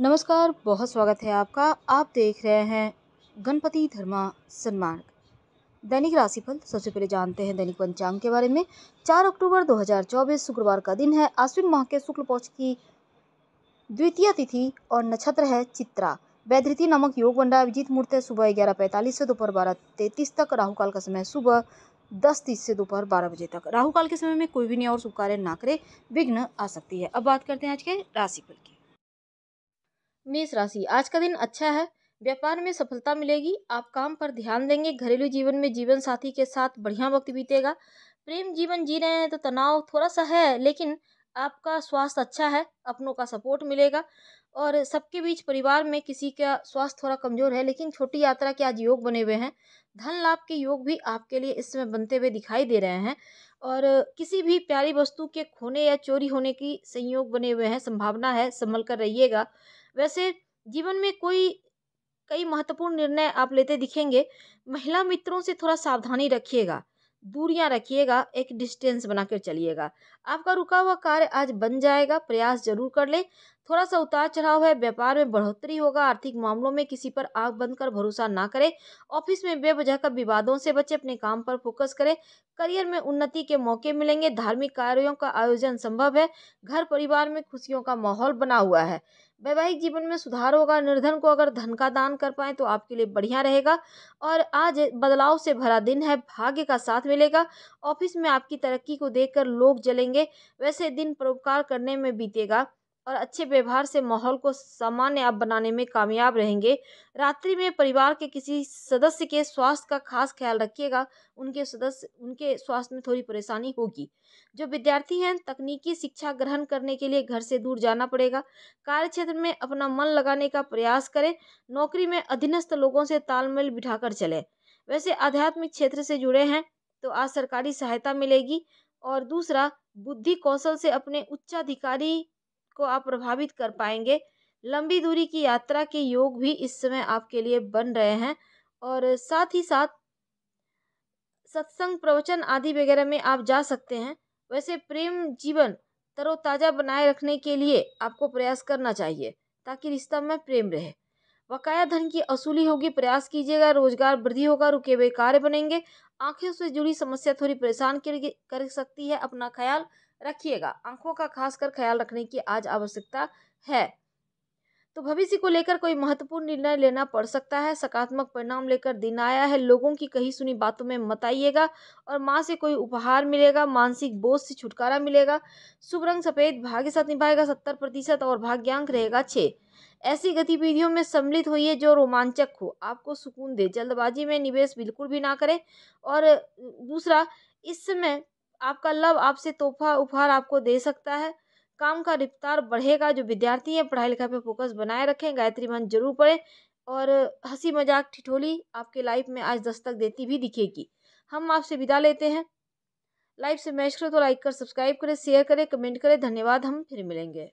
नमस्कार बहुत स्वागत है आपका आप देख रहे हैं गणपति धर्मा सन्मार्ग दैनिक राशिफल सबसे पहले जानते हैं दैनिक पंचांग के बारे में चार अक्टूबर 2024 शुक्रवार का दिन है आश्विन माह के शुक्ल पक्ष की द्वितीय तिथि और नक्षत्र है चित्रा वैधृति नामक योग बंडा अभिजीत मुहूर्त है सुबह ग्यारह पैंतालीस से दोपहर बारह तैंतीस तक राहुकाल का समय सुबह दस तीस से दोपहर बारह बजे तक राहुकाल के समय में कोई भी नहीं और शुभ कार्य ना करे विघ्न आ सकती है अब बात करते हैं आज के राशिफल की मेष राशि आज का दिन अच्छा है व्यापार में सफलता मिलेगी आप काम पर ध्यान देंगे घरेलू जीवन में जीवन साथी के साथ बढ़िया वक्त बीतेगा प्रेम जीवन जी रहे हैं तो तनाव थोड़ा सा है लेकिन आपका स्वास्थ्य अच्छा है अपनों का सपोर्ट मिलेगा और सबके बीच परिवार में किसी का स्वास्थ्य थोड़ा कमजोर है लेकिन छोटी यात्रा के आज योग बने हुए हैं धन लाभ के योग भी आपके लिए इस समय बनते हुए दिखाई दे रहे हैं और किसी भी प्यारी वस्तु के खोने या चोरी होने की संयोग बने हुए हैं संभावना है संभल कर रहिएगा वैसे जीवन में कोई कई महत्वपूर्ण निर्णय आप लेते दिखेंगे महिला मित्रों से थोड़ा सावधानी रखिएगा दूरियां रखिएगा एक डिस्टेंस बनाकर चलिएगा आपका रुका हुआ कार्य आज बन जाएगा प्रयास जरूर कर ले थोड़ा सा उतार चढ़ाव है व्यापार में बढ़ोतरी होगा आर्थिक मामलों में किसी पर आग बंद कर भरोसा ना करें ऑफिस में बेवजह का विवादों से बचे अपने काम पर फोकस करें करियर में उन्नति के मौके मिलेंगे धार्मिक कार्यों का आयोजन संभव है घर परिवार में खुशियों का माहौल बना हुआ है वैवाहिक जीवन में सुधार होगा निर्धन को अगर धन का दान कर पाए तो आपके लिए बढ़िया रहेगा और आज बदलाव से भरा दिन है भाग्य का साथ मिलेगा ऑफिस में आपकी तरक्की को देखकर लोग जलेंगे वैसे दिन परोपकार करने में बीतेगा और अच्छे व्यवहार से माहौल को सामान्य आप बनाने में कामयाब रहेंगे रात्रि में परिवार के किसी सदस्य के स्वास्थ्य का खास ख्याल रखिएगा उनके सदस्य उनके स्वास्थ्य में थोड़ी परेशानी होगी जो विद्यार्थी हैं तकनीकी शिक्षा ग्रहण करने के लिए घर से दूर जाना पड़ेगा कार्य क्षेत्र में अपना मन लगाने का प्रयास करें नौकरी में अधीनस्थ लोगों से तालमेल बिठाकर चलें वैसे आध्यात्मिक क्षेत्र से जुड़े हैं तो आज सरकारी सहायता मिलेगी और दूसरा बुद्धि कौशल से अपने उच्चाधिकारी को आप प्रभावित कर पाएंगे लंबी दूरी की यात्रा के योग भी इस समय आपके लिए बन रहे हैं और साथ ही साथ सत्संग प्रवचन आदि वगैरह में आप जा सकते हैं वैसे प्रेम जीवन तरोताज़ा बनाए रखने के लिए आपको प्रयास करना चाहिए ताकि रिश्ता में प्रेम रहे बकाया धन की असूली होगी प्रयास कीजिएगा रोजगार वृद्धि होगा रुके हुए कार्य बनेंगे आंखों से जुड़ी समस्या थोड़ी परेशान कर सकती है अपना ख्याल रखिएगा आंखों का खासकर ख्याल रखने की आज आवश्यकता है तो भविष्य को लेकर कोई महत्वपूर्ण निर्णय लेना पड़ सकता है सकारात्मक परिणाम लेकर दिन आया है लोगों की कही सुनी बातों में मत आइएगा और माँ से कोई उपहार मिलेगा मानसिक बोझ से छुटकारा मिलेगा शुभ रंग सफ़ेद भाग्य साथ निभाएगा सत्तर प्रतिशत और भाग्यांक रहेगा छः ऐसी गतिविधियों में सम्मिलित होइए जो रोमांचक हो आपको सुकून दे जल्दबाजी में निवेश बिल्कुल भी ना करें और दूसरा इस समय आपका लव आपसे तोहफा उपहार आपको दे सकता है काम का रफ्तार बढ़ेगा जो विद्यार्थी हैं पढ़ाई लिखाई पे फोकस बनाए रखें गायत्री मंत्र जरूर पढ़ें और हंसी मजाक ठिठोली आपके लाइफ में आज दस्तक देती भी दिखेगी हम आपसे विदा लेते हैं लाइफ से मैच करें तो लाइक कर सब्सक्राइब करें शेयर करें कमेंट करें धन्यवाद हम फिर मिलेंगे